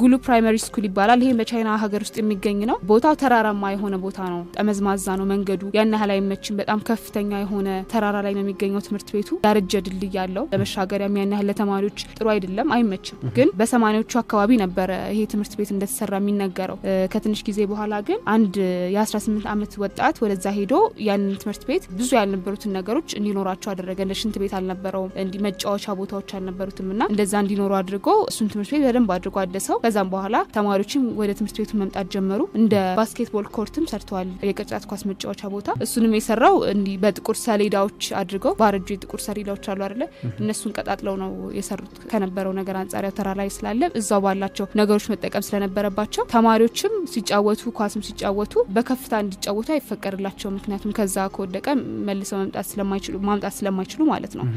ጉሉ ፕራይመሪ ስኩል ይባላል። ይሄ በቻይና ሀገር ውስጥ የሚገኝ ነው። ቦታው ተራራማ የሆነ ቦታ ነው። ጠመዝማዛ ነው መንገዱ ያን ያህል አይመችም። በጣም ከፍተኛ የሆነ ተራራ ላይ ነው የሚገኘው ትምህርት ቤቱ። ያረጀ ድልድይ አለው። ለመሻገሪያም ያን ያህል ለተማሪዎች ጥሩ አይደለም፣ አይመችም። ግን በሰማኒዎቹ አካባቢ ነበረ ይሄ ትምህርት ቤት እንደተሰራ የሚነገረው። ከትንሽ ጊዜ በኋላ ግን አንድ የ18 ዓመት ወጣት ወደዛ ሄዶ ያንን ትምህርት ቤት ብዙ ያልነበሩትን ነገሮች እንዲኖራቸው አደረገ። እንደ ሽንት ቤት አልነበረውም፣ እንዲ መጫወቻ ቦታዎች አልነበሩትም እና እንደዛ እንዲኖሩ አድርጎ እሱን ትምህርት ቤት በደንብ አድርጎ አደሰው። ከዛም በኋላ ተማሪዎችም ወደ ትምህርት ቤቱ መምጣት ጀመሩ። እንደ ባስኬትቦል ኮርትም ሰርተዋል። የቅርጫት ኳስ መጫወቻ ቦታ እሱንም የሰራው እንዲህ በጥቁር ሰሌዳዎች አድርገው ባረጁ የጥቁር ሰሌዳዎች አሉ አይደለ? እነሱን ቀጣጥለው ነው የሰሩት። ከነበረው ነገር አንጻር ያው ተራ ላይ ስላለ እዛው ባላቸው ነገሮች መጠቀም ስለነበረባቸው ተማሪዎችም ሲጫወቱ ኳስም ሲጫወቱ በከፍታ እንዲጫወቱ አይፈቀድላቸው። ምክንያቱም ከዛ ከወደቀ መልሰው ማምጣት ስለማይችሉ ማለት ነው።